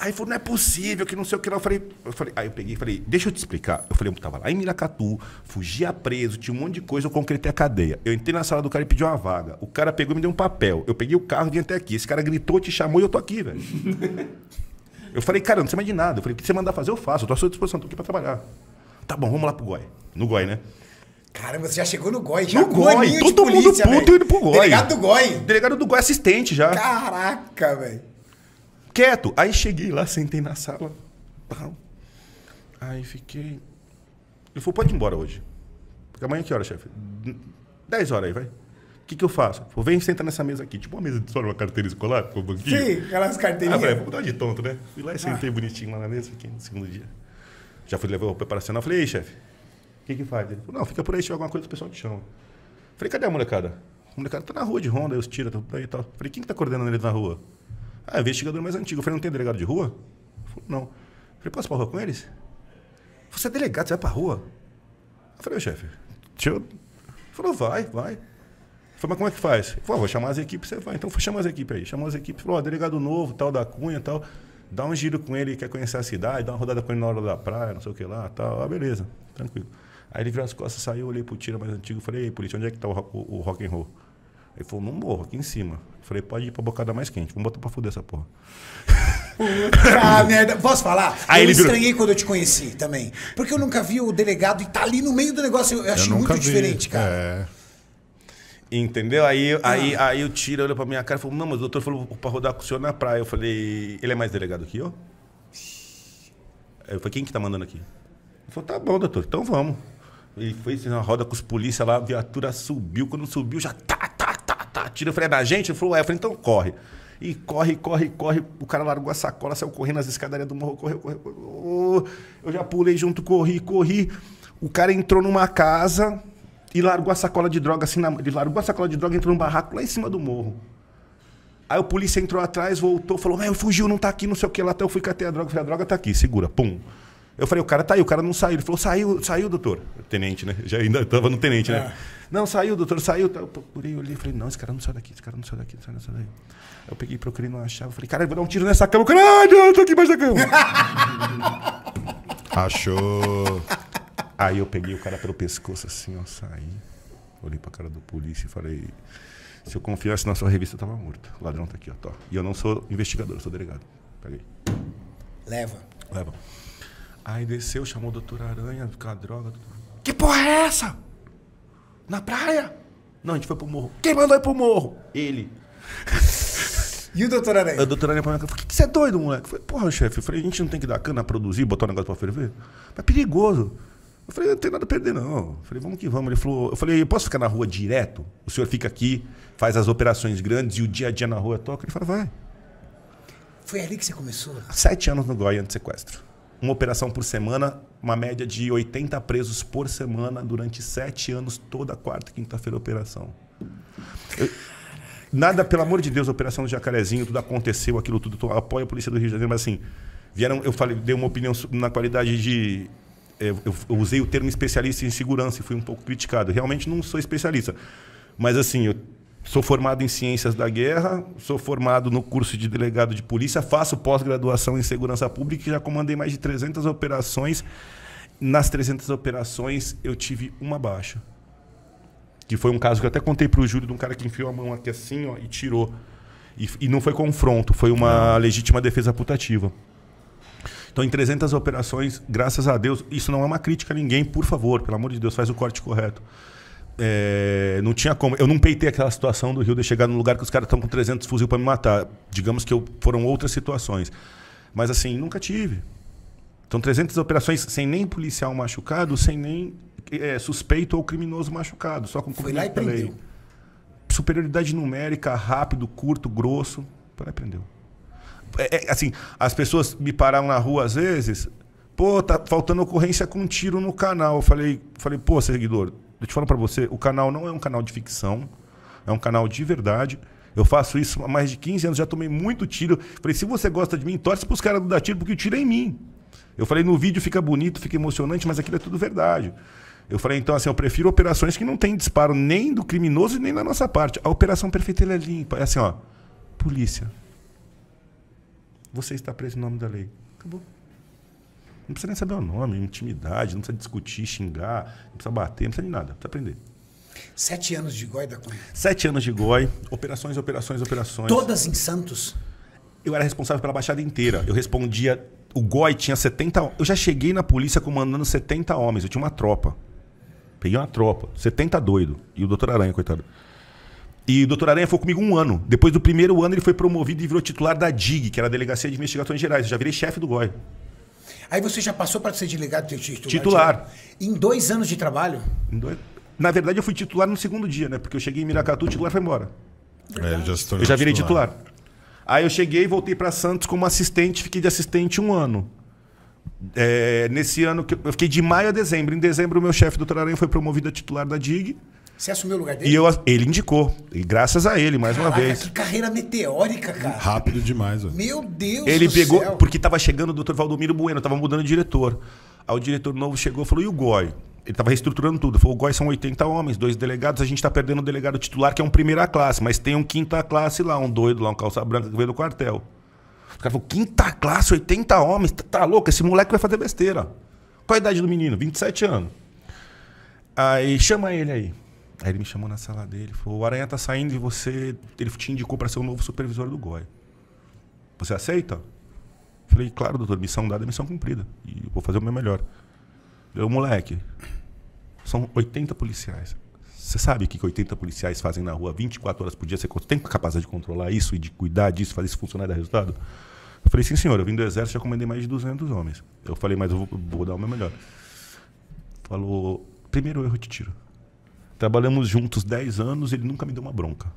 Aí falou, não é possível, que não sei o que lá. Eu falei, eu falei, aí eu peguei e falei, deixa eu te explicar. Eu falei, eu tava lá em Miracatu, fugia preso, tinha um monte de coisa, eu concretei a cadeia. Eu entrei na sala do cara e pedi uma vaga. O cara pegou e me deu um papel. Eu peguei o carro e vim até aqui. Esse cara gritou, te chamou e eu tô aqui, velho. eu falei, cara, não sei mais de nada. Eu falei, o que você mandar fazer, eu faço. Eu tô à sua disposição, tô aqui pra trabalhar. Tá bom, vamos lá pro Goi. No Goi, né? Caramba, você já chegou no GOI, já. No GOI, todo polícia, mundo puto véio. indo pro GOI. Delegado do GOI. Delegado do GOI assistente já. Caraca, velho quieto. Aí cheguei lá, sentei na sala. Pau. Aí fiquei. Ele falou, pode ir embora hoje. Porque amanhã que hora, chefe? Dez horas aí, vai. O que, que eu faço? Falei, vem sentar nessa mesa aqui. Tipo uma mesa de história, uma carteira escolar, com um banquinho. Sim, aquelas carteirinhas. Ah, vou é mudar de tonto, né? Fui lá e ah. sentei ah. bonitinho lá na mesa, fiquei no segundo dia. Já fui levar o preparacional. Falei, aí, chefe, o que que faz? Ele falou, não, fica por aí, se tiver alguma coisa, o pessoal te chama. Falei, cadê a molecada? A molecada tá na rua de Honda, aí os tira, tá aí e tal. Falei, quem que tá coordenando eles na rua? Ah, investigador mais antigo. Eu falei, não tem delegado de rua? Falei, não. Eu falei, posso ir pra rua com eles? Você é delegado, você vai pra rua? Eu falei, chefe, deixa eu... Falou, vai, vai. Eu falei, mas como é que faz? Ele falou, ah, vou chamar as equipes, você vai. Então, foi chamar as equipes aí. Chamou as equipes, falou, ó, delegado novo, tal, da Cunha, tal. Dá um giro com ele, quer conhecer a cidade, dá uma rodada com ele na hora da praia, não sei o que lá, tal. Ah, beleza, tranquilo. Aí ele virou as costas, saiu, olhei pro tira mais antigo, falei, ei, polícia, onde é que tá o, o, o rock and roll? Ele falou, não morro, aqui em cima. Eu falei, pode ir pra bocada mais quente, vamos botar pra fuder essa porra. Puta merda. Posso falar? Aí eu ele estranhei virou... quando eu te conheci também. Porque eu nunca vi o delegado e tá ali no meio do negócio. Eu, eu achei muito vi. diferente, cara. É. Entendeu? Aí, ah. aí, aí o Tira olhou pra minha cara e falou: Não, mas o doutor falou pra rodar com o senhor na praia. Eu falei: Ele é mais delegado que eu? Eu falei: Quem que tá mandando aqui? Ele falou: Tá bom, doutor, então vamos. Ele foi na roda com os polícia lá, a viatura subiu. Quando subiu, já tá batida. Eu falei, é da gente? Ele falou, é. Eu falei, então corre. E corre, corre, corre. O cara largou a sacola, saiu correndo nas escadarias do morro, correu, correu. correu. Eu já pulei junto, corri, corri. O cara entrou numa casa e largou a sacola de droga assim na... Ele largou a sacola de droga entrou num barraco lá em cima do morro. Aí o polícia entrou atrás, voltou, falou: eu fugiu, não tá aqui, não sei o que lá. Até eu fui até a droga. Eu falei: a droga tá aqui, segura. Pum. Eu falei, o cara tá aí, o cara não saiu. Ele falou, saiu, saiu, doutor. Tenente, né? Já ainda tava no tenente, né? É. Não, saiu, doutor, saiu. Eu procurei, olhei, falei, não, esse cara não sai daqui, esse cara não sai daqui, não sai, não sai daí. Eu peguei, procurei, não achava. Falei, cara, vou dar um tiro nessa cama. Caralho, eu tô aqui embaixo da cama. Achou. Aí eu peguei o cara pelo pescoço assim, ó, saí. Olhei pra cara do polícia e falei, se eu confiasse na sua revista, eu tava morto. O ladrão tá aqui, ó, tô. E eu não sou investigador, eu sou delegado. Peguei. Leva. Leva. Aí desceu, chamou o doutor Aranha, ficar droga. Que porra é essa? Na praia? Não, a gente foi pro morro. Quem mandou ir pro morro? Ele. E o doutor Aranha? O doutor Aranha falou, que, que você é doido, moleque? Eu falei, porra, chefe, eu falei, a gente não tem que dar cana, produzir, botar um negócio pra ferver? Mas é perigoso. Eu falei, não tem nada a perder, não. Eu falei, vamos que vamos. Ele falou, eu falei, eu posso ficar na rua direto? O senhor fica aqui, faz as operações grandes e o dia a dia na rua toca? Ele falou, vai. Foi ali que você começou? Sete anos no Goiânia de sequestro uma operação por semana, uma média de 80 presos por semana durante sete anos, toda quarta e quinta-feira operação. Eu, nada, pelo amor de Deus, a operação do Jacarezinho, tudo aconteceu, aquilo tudo, apoio a polícia do Rio de Janeiro, mas assim, vieram, eu falei, dei uma opinião na qualidade de eh, eu, eu usei o termo especialista em segurança e fui um pouco criticado. Realmente não sou especialista. Mas assim, eu Sou formado em Ciências da Guerra, sou formado no curso de delegado de polícia, faço pós-graduação em segurança pública e já comandei mais de 300 operações. Nas 300 operações, eu tive uma baixa. Que foi um caso que eu até contei para o Júlio de um cara que enfiou a mão aqui assim ó, e tirou. E, e não foi confronto, foi uma legítima defesa putativa. Então, em 300 operações, graças a Deus, isso não é uma crítica a ninguém, por favor, pelo amor de Deus, faz o corte correto é, não tinha como. Eu não peitei aquela situação do Rio de chegar num lugar que os caras estão com 300 fuzil para me matar. Digamos que eu, foram outras situações. Mas assim, nunca tive. Então, 300 operações sem nem policial machucado, sem nem é, suspeito ou criminoso machucado, só com Foi lá e prendeu. Superioridade numérica, rápido, curto, grosso. Foi lá e prendeu. É, é, assim, as pessoas me pararam na rua às vezes. Pô, tá faltando ocorrência com um tiro no canal. Eu falei, falei pô, seguidor, eu te falo para você, o canal não é um canal de ficção, é um canal de verdade. Eu faço isso há mais de 15 anos, já tomei muito tiro. Falei, se você gosta de mim, torce pros caras do dar tiro, porque o tiro é em mim. Eu falei, no vídeo fica bonito, fica emocionante, mas aquilo é tudo verdade. Eu falei, então, assim, eu prefiro operações que não tem disparo nem do criminoso e nem da nossa parte. A operação perfeita é limpa. É assim, ó. Polícia. Você está preso em nome da lei. Acabou. Não precisa nem saber o nome, intimidade, não precisa discutir, xingar, não precisa bater, não precisa de nada, precisa aprender. Sete anos de goi da Cunha. Sete anos de goi, operações, operações, operações. Todas em Santos? Eu era responsável pela baixada inteira. Eu respondia. O goi tinha 70. Eu já cheguei na polícia comandando 70 homens, eu tinha uma tropa. Peguei uma tropa, 70 doido. E o doutor Aranha, coitado. E o doutor Aranha foi comigo um ano. Depois do primeiro ano, ele foi promovido e virou titular da DIG, que era a Delegacia de Investigações Gerais. Eu já virei chefe do GOI. Aí você já passou para ser delegado titular? Titular. Em dois anos de trabalho? Dois... Na verdade, eu fui titular no segundo dia, né? Porque eu cheguei em Miracatu, o titular foi embora. É, eu já, eu já virei titular. titular. Aí eu cheguei e voltei para Santos como assistente, fiquei de assistente um ano. É, nesse ano, que eu fiquei de maio a dezembro. Em dezembro, o meu chefe, do Aranha, foi promovido a titular da DIG. Você assumiu o lugar dele? E eu, ele indicou. E graças a ele, mais Caraca, uma vez. Que carreira meteórica, cara. Rápido demais, velho. Meu Deus Ele pegou, céu. porque estava chegando o doutor Valdomiro Bueno, estava mudando de diretor. Aí o diretor novo chegou e falou: e o Goi? Ele estava reestruturando tudo. Falou: o Goi são 80 homens, dois delegados, a gente está perdendo o delegado titular, que é um primeira classe, mas tem um quinta classe lá, um doido lá, um calça branca que veio do quartel. O cara falou: quinta classe, 80 homens, tá, tá louco? Esse moleque vai fazer besteira. Qual a idade do menino? 27 anos. Aí chama ele aí. Aí ele me chamou na sala dele, falou: "O Aranha tá saindo e você, ele te indicou para ser o novo supervisor do GOI. Você aceita?" Falei: "Claro, doutor, missão dada, é missão cumprida. E vou fazer o meu melhor." Eu, moleque, são 80 policiais. Você sabe o que, 80 policiais fazem na rua 24 horas por dia? Você tem capacidade de controlar isso e de cuidar disso, fazer isso funcionar e dar resultado? Eu falei, sim, senhor, eu vim do exército já comandei mais de 200 homens. Eu falei, mas eu vou, vou dar o meu melhor. Falou, primeiro erro de tiro. Trabalhamos juntos 10 anos, e ele nunca me deu uma bronca.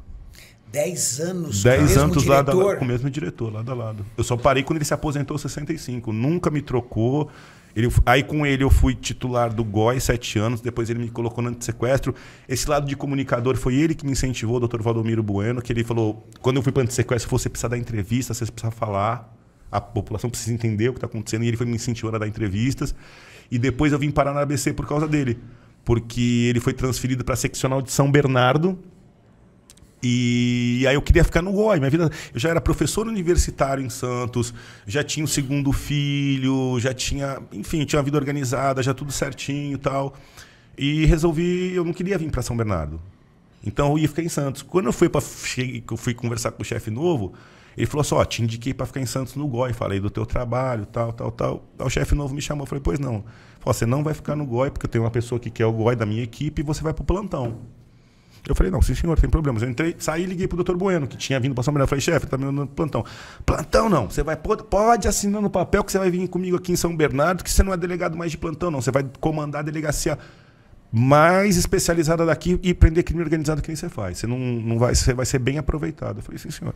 10 anos, 10 anos lá da, com o mesmo diretor, lado a lado. Eu só parei quando ele se aposentou 65, nunca me trocou. Ele, aí com ele eu fui titular do GOI 7 anos, depois ele me colocou no antissequestro. Esse lado de comunicador foi ele que me incentivou, o doutor Valdomiro Bueno, que ele falou: quando eu fui para antissequestro, você precisa dar entrevista, você precisa falar, a população precisa entender o que está acontecendo, e ele foi me incentivando a dar entrevistas. E depois eu vim parar na ABC por causa dele porque ele foi transferido para a seccional de São Bernardo. E aí eu queria ficar no GOI. Minha vida, eu já era professor universitário em Santos, já tinha o um segundo filho, já tinha, enfim, tinha uma vida organizada, já tudo certinho e tal. E resolvi, eu não queria vir para São Bernardo. Então eu ia ficar em Santos. Quando eu fui para fui conversar com o chefe novo, ele falou assim: ó, te indiquei para ficar em Santos no GOI, falei do teu trabalho, tal, tal, tal. o chefe novo me chamou, falei: pois não. Falou, você não vai ficar no GOI, porque tem uma pessoa que quer é o GOI da minha equipe e você vai pro plantão. Eu falei, não, sim senhor, tem problemas. Eu entrei, saí e liguei pro doutor Bueno, que tinha vindo para São Bernardo. Eu falei, chefe, tá me dando plantão. Plantão não, você vai, pode, pode assinar no papel que você vai vir comigo aqui em São Bernardo, que você não é delegado mais de plantão, não. Você vai comandar a delegacia mais especializada daqui e prender crime organizado que nem você faz. Você não, não vai, você vai ser bem aproveitado. Eu falei, sim senhor.